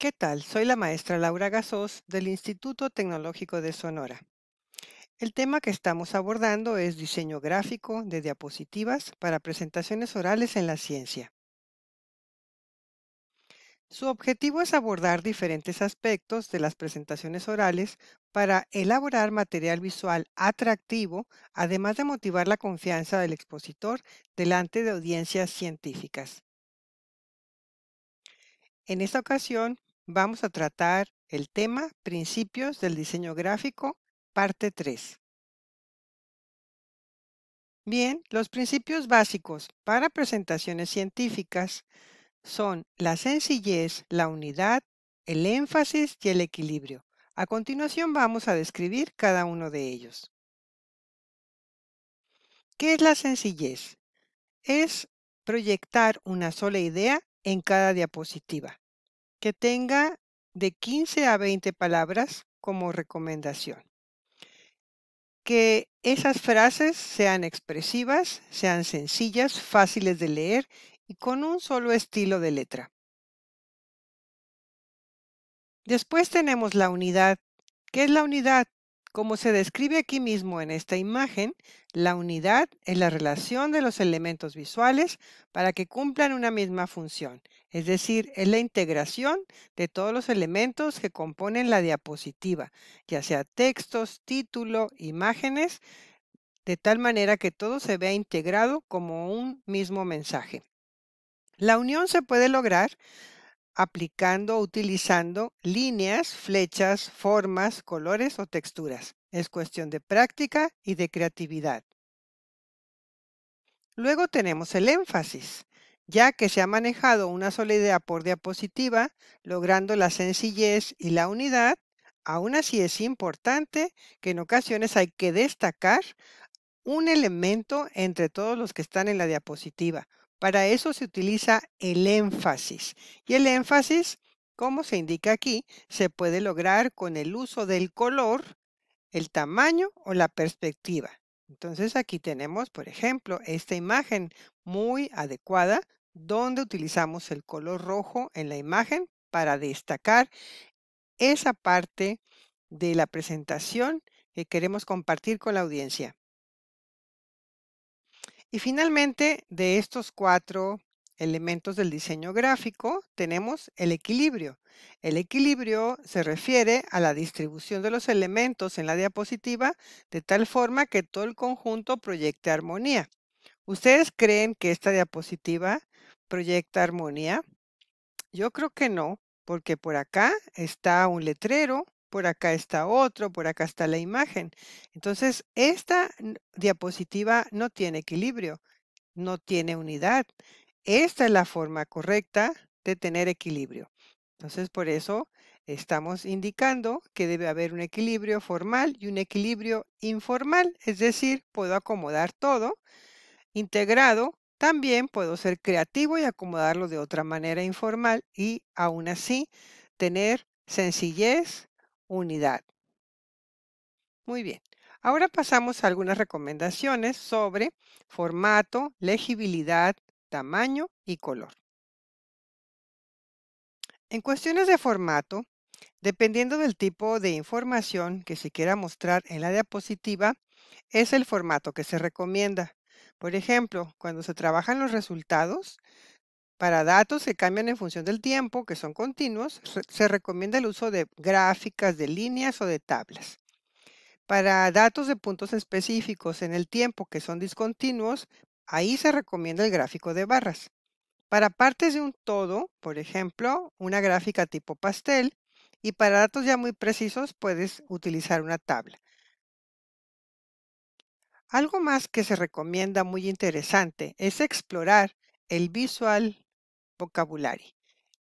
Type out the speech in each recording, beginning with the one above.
¿Qué tal? Soy la maestra Laura Gasós del Instituto Tecnológico de Sonora. El tema que estamos abordando es diseño gráfico de diapositivas para presentaciones orales en la ciencia. Su objetivo es abordar diferentes aspectos de las presentaciones orales para elaborar material visual atractivo, además de motivar la confianza del expositor delante de audiencias científicas. En esta ocasión vamos a tratar el tema Principios del Diseño Gráfico, parte 3. Bien, los principios básicos para presentaciones científicas son la sencillez, la unidad, el énfasis y el equilibrio. A continuación vamos a describir cada uno de ellos. ¿Qué es la sencillez? Es proyectar una sola idea en cada diapositiva que tenga de 15 a 20 palabras como recomendación. Que esas frases sean expresivas, sean sencillas, fáciles de leer y con un solo estilo de letra. Después tenemos la unidad. ¿Qué es la unidad? Como se describe aquí mismo en esta imagen, la unidad es la relación de los elementos visuales para que cumplan una misma función, es decir, es la integración de todos los elementos que componen la diapositiva, ya sea textos, título, imágenes, de tal manera que todo se vea integrado como un mismo mensaje. La unión se puede lograr aplicando o utilizando líneas, flechas, formas, colores o texturas. Es cuestión de práctica y de creatividad. Luego tenemos el énfasis ya que se ha manejado una sola idea por diapositiva, logrando la sencillez y la unidad, aún así es importante que en ocasiones hay que destacar un elemento entre todos los que están en la diapositiva. Para eso se utiliza el énfasis. Y el énfasis, como se indica aquí, se puede lograr con el uso del color, el tamaño o la perspectiva. Entonces aquí tenemos, por ejemplo, esta imagen muy adecuada donde utilizamos el color rojo en la imagen para destacar esa parte de la presentación que queremos compartir con la audiencia. Y finalmente, de estos cuatro elementos del diseño gráfico, tenemos el equilibrio. El equilibrio se refiere a la distribución de los elementos en la diapositiva de tal forma que todo el conjunto proyecte armonía. ¿Ustedes creen que esta diapositiva proyecta armonía? Yo creo que no, porque por acá está un letrero, por acá está otro, por acá está la imagen. Entonces, esta diapositiva no tiene equilibrio, no tiene unidad. Esta es la forma correcta de tener equilibrio. Entonces, por eso estamos indicando que debe haber un equilibrio formal y un equilibrio informal, es decir, puedo acomodar todo integrado también puedo ser creativo y acomodarlo de otra manera informal y aún así tener sencillez, unidad. Muy bien. Ahora pasamos a algunas recomendaciones sobre formato, legibilidad, tamaño y color. En cuestiones de formato, dependiendo del tipo de información que se quiera mostrar en la diapositiva, es el formato que se recomienda. Por ejemplo, cuando se trabajan los resultados, para datos que cambian en función del tiempo, que son continuos, se recomienda el uso de gráficas, de líneas o de tablas. Para datos de puntos específicos en el tiempo que son discontinuos, ahí se recomienda el gráfico de barras. Para partes de un todo, por ejemplo, una gráfica tipo pastel, y para datos ya muy precisos puedes utilizar una tabla. Algo más que se recomienda muy interesante es explorar el visual vocabulary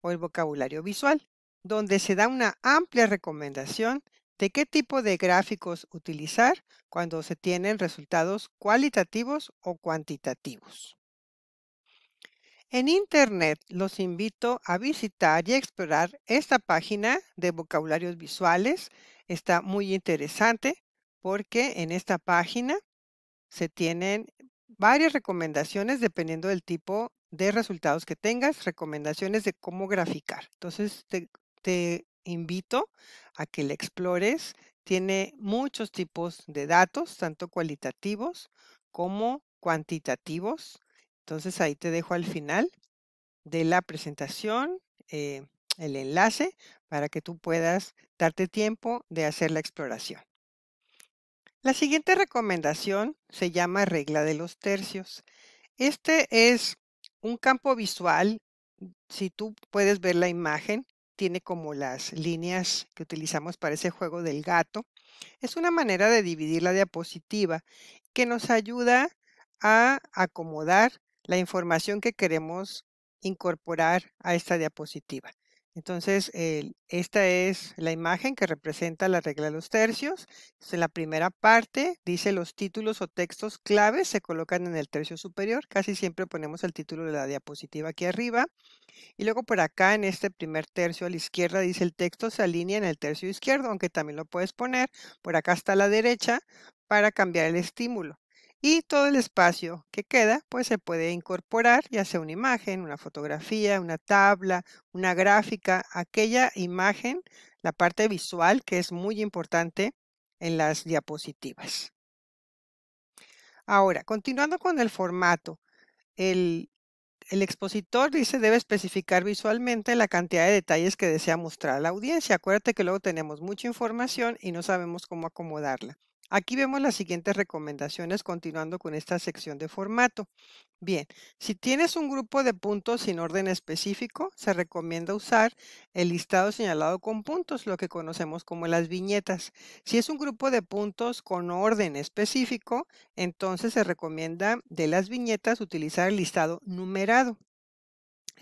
o el vocabulario visual, donde se da una amplia recomendación de qué tipo de gráficos utilizar cuando se tienen resultados cualitativos o cuantitativos. En Internet los invito a visitar y explorar esta página de vocabularios visuales. Está muy interesante porque en esta página se tienen varias recomendaciones dependiendo del tipo de resultados que tengas, recomendaciones de cómo graficar. Entonces, te, invito a que la explores. Tiene muchos tipos de datos, tanto cualitativos como cuantitativos. Entonces, ahí te dejo al final de la presentación eh, el enlace para que tú puedas darte tiempo de hacer la exploración. La siguiente recomendación se llama regla de los tercios. Este es un campo visual. Si tú puedes ver la imagen, tiene como las líneas que utilizamos para ese juego del gato. Es una manera de dividir la diapositiva que nos ayuda a acomodar la información que queremos incorporar a esta diapositiva. Entonces, esta es la imagen que representa la regla de los tercios. en la primera parte dice los títulos o textos claves se colocan en el tercio superior. Casi siempre ponemos el título de la diapositiva aquí arriba. Y luego por acá en este primer tercio a la izquierda dice el texto se alinea en el tercio izquierdo, aunque también lo puedes poner por acá hasta la derecha para cambiar el estímulo y todo el espacio que queda pues se puede incorporar ya sea una imagen, una fotografía, una tabla, una gráfica, aquella imagen, la parte visual que es muy importante en las diapositivas. Ahora, continuando con el formato, el, el expositor dice debe especificar visualmente la cantidad de detalles que desea mostrar a la audiencia. Acuérdate que luego tenemos mucha información y no sabemos cómo acomodarla. Aquí vemos las siguientes recomendaciones continuando con esta sección de formato. Bien, si tienes un grupo de puntos sin orden específico, se recomienda usar el listado señalado con puntos, lo que conocemos como las viñetas. Si es un grupo de puntos con orden específico, entonces se recomienda de las viñetas utilizar el listado numerado.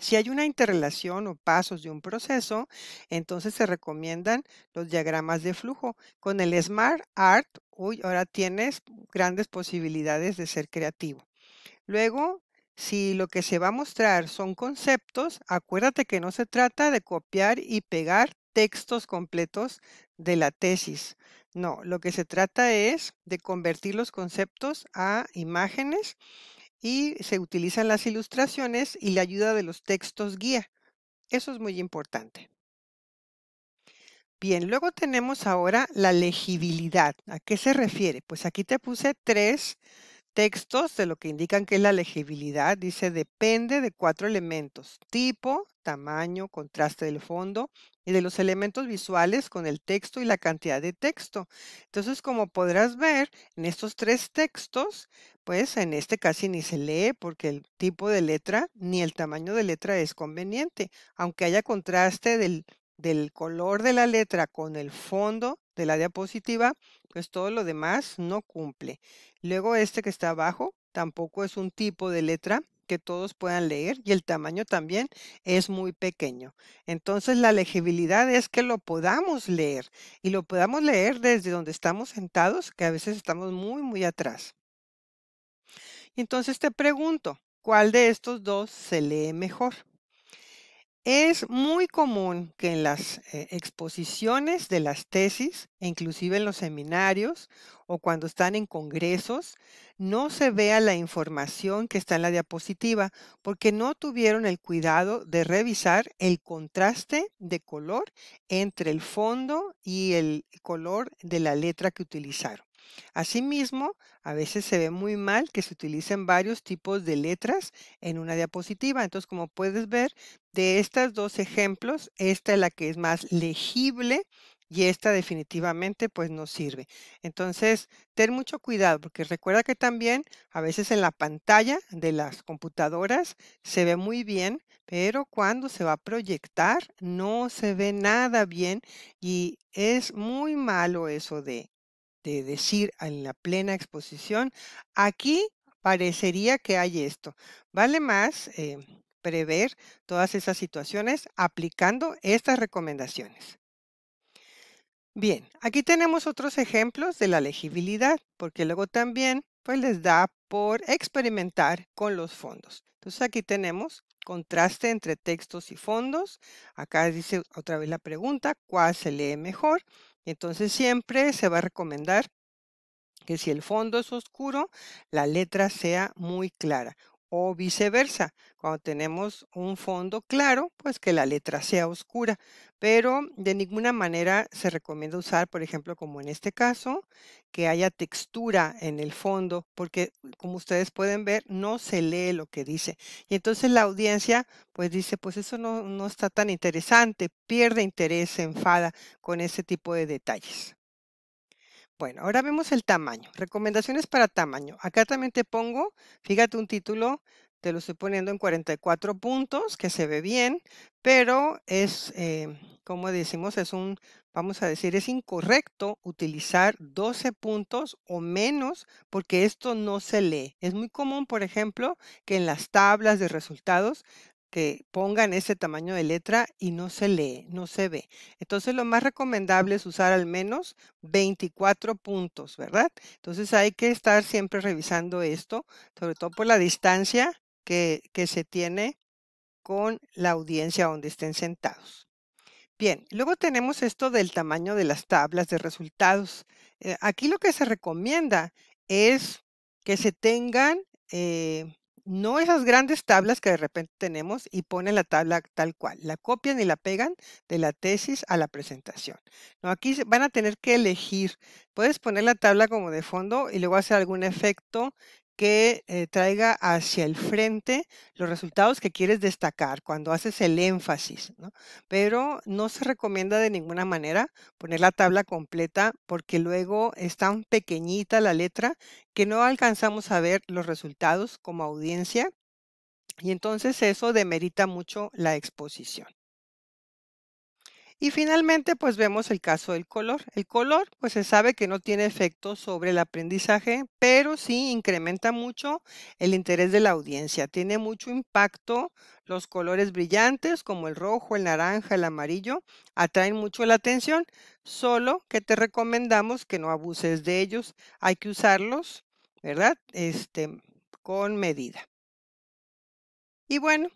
Si hay una interrelación o pasos de un proceso, entonces se recomiendan los diagramas de flujo. Con el Smart Art, uy, ahora tienes grandes posibilidades de ser creativo. Luego, si lo que se va a mostrar son conceptos, acuérdate que no se trata de copiar y pegar textos completos de la tesis. No, lo que se trata es de convertir los conceptos a imágenes y se utilizan las ilustraciones y la ayuda de los textos guía. Eso es muy importante. Bien, luego tenemos ahora la legibilidad. ¿A qué se refiere? Pues aquí te puse tres textos de lo que indican que es la legibilidad. Dice depende de cuatro elementos, tipo, tamaño, contraste del fondo y de los elementos visuales con el texto y la cantidad de texto. Entonces, como podrás ver, en estos tres textos pues en este casi ni se lee porque el tipo de letra ni el tamaño de letra es conveniente, aunque haya contraste del, color de la letra con el fondo de la diapositiva, pues todo lo demás no cumple. Luego este que está abajo tampoco es un tipo de letra que todos puedan leer y el tamaño también es muy pequeño. Entonces la legibilidad es que lo podamos leer y lo podamos leer desde donde estamos sentados, que a veces estamos muy, muy atrás. Entonces te pregunto, ¿cuál de estos dos se lee mejor? Es muy común que en las eh, exposiciones de las tesis, e inclusive en los seminarios o cuando están en congresos, no se vea la información que está en la diapositiva porque no tuvieron el cuidado de revisar el contraste de color entre el fondo y el color de la letra que utilizaron. Asimismo, a veces se ve muy mal que se utilicen varios tipos de letras en una diapositiva. Entonces, como puedes ver, de estos dos ejemplos, esta es la que es más legible y esta definitivamente pues no sirve. Entonces, ten mucho cuidado porque recuerda que también a veces en la pantalla de las computadoras se ve muy bien, pero cuando se va a proyectar no se ve nada bien y es muy malo eso de de decir en la plena exposición, aquí parecería que hay esto. Vale más eh, prever todas esas situaciones aplicando estas recomendaciones. Bien, aquí tenemos otros ejemplos de la legibilidad, porque luego también pues les da por experimentar con los fondos. Entonces aquí tenemos contraste entre textos y fondos. Acá dice otra vez la pregunta, ¿cuál se lee mejor? Entonces siempre se va a recomendar que si el fondo es oscuro, la letra sea muy clara o viceversa. Cuando tenemos un fondo claro, pues que la letra sea oscura, pero de ninguna manera se recomienda usar, por ejemplo, como en este caso, que haya textura en el fondo, porque como ustedes pueden ver, no se lee lo que dice. Y entonces la audiencia pues dice, pues eso no, no está tan interesante, pierde interés, se enfada con ese tipo de detalles. Bueno, ahora vemos el tamaño. Recomendaciones para tamaño. Acá también te pongo, fíjate un título, te lo estoy poniendo en 44 puntos, que se ve bien, pero es, em, como decimos, es un, vamos a decir, es incorrecto utilizar 12 puntos o menos porque esto no se lee. Es muy común, por ejemplo, que en las tablas de resultados que pongan ese tamaño de letra y no se lee, no se ve. Entonces lo más recomendable es usar al menos 24 puntos, ¿verdad? Entonces hay que estar siempre revisando esto, sobre todo por la distancia que, que se tiene con la audiencia donde estén sentados. Bien, luego tenemos esto del tamaño de las tablas de resultados. Eh, aquí lo que se recomienda es que se tengan eh, no esas grandes tablas que de repente tenemos y ponen la tabla tal cual. La copian y la pegan de la tesis a la presentación. No, aquí van a tener que elegir. Puedes poner la tabla como de fondo y luego hacer algún efecto que eh, traiga hacia el frente los resultados que quieres destacar cuando haces el énfasis, Pero no se recomienda de ninguna manera poner la tabla completa porque luego es tan pequeñita la letra que no alcanzamos a ver los resultados como audiencia y entonces eso demerita mucho la exposición. Y finalmente, pues vemos el caso del color. El color, pues se sabe que no tiene efecto sobre el aprendizaje, pero sí incrementa mucho el interés de la audiencia. Tiene mucho impacto los colores brillantes como el rojo, el naranja, el amarillo, atraen mucho la atención, solo que te recomendamos que no abuses de ellos. Hay que usarlos, ¿verdad? Este, con medida. Y bueno,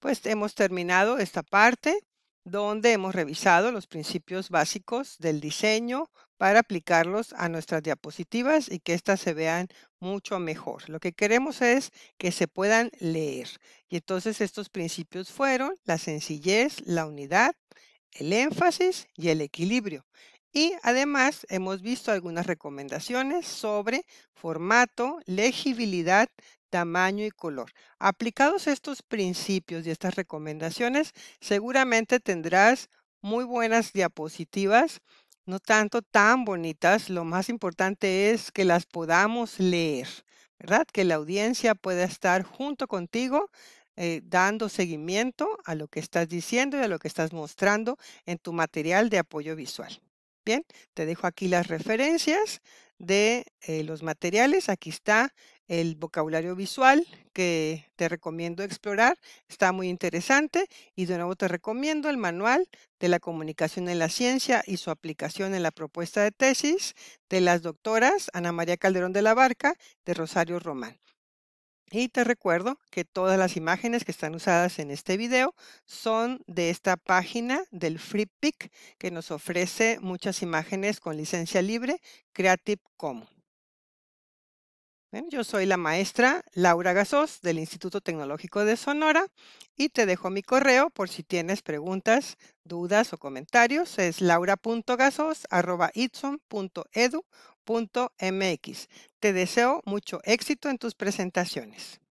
pues hemos terminado esta parte donde hemos revisado los principios básicos del diseño para aplicarlos a nuestras diapositivas y que éstas se vean mucho mejor. Lo que queremos es que se puedan leer. Y entonces estos principios fueron la sencillez, la unidad, el énfasis y el equilibrio. Y además hemos visto algunas recomendaciones sobre formato, legibilidad, tamaño y color. Aplicados estos principios y estas recomendaciones, seguramente tendrás muy buenas diapositivas, no tanto tan bonitas, lo más importante es que las podamos leer, ¿verdad? Que la audiencia pueda estar junto contigo eh, dando seguimiento a lo que estás diciendo y a lo que estás mostrando en tu material de apoyo visual. Bien, te dejo aquí las referencias de eh, los materiales. Aquí está el vocabulario visual que te recomiendo explorar. Está muy interesante y de nuevo te recomiendo el manual de la comunicación en la ciencia y su aplicación en la propuesta de tesis de las doctoras Ana María Calderón de la Barca de Rosario Román. Y te recuerdo que todas las imágenes que están usadas en este video son de esta página del FreePic que nos ofrece muchas imágenes con licencia libre Creative Commons yo soy la maestra Laura Gasos del Instituto Tecnológico de Sonora y te dejo mi correo por si tienes preguntas, dudas o comentarios. Es laura.gasos.itson.edu.mx. Te deseo mucho éxito en tus presentaciones.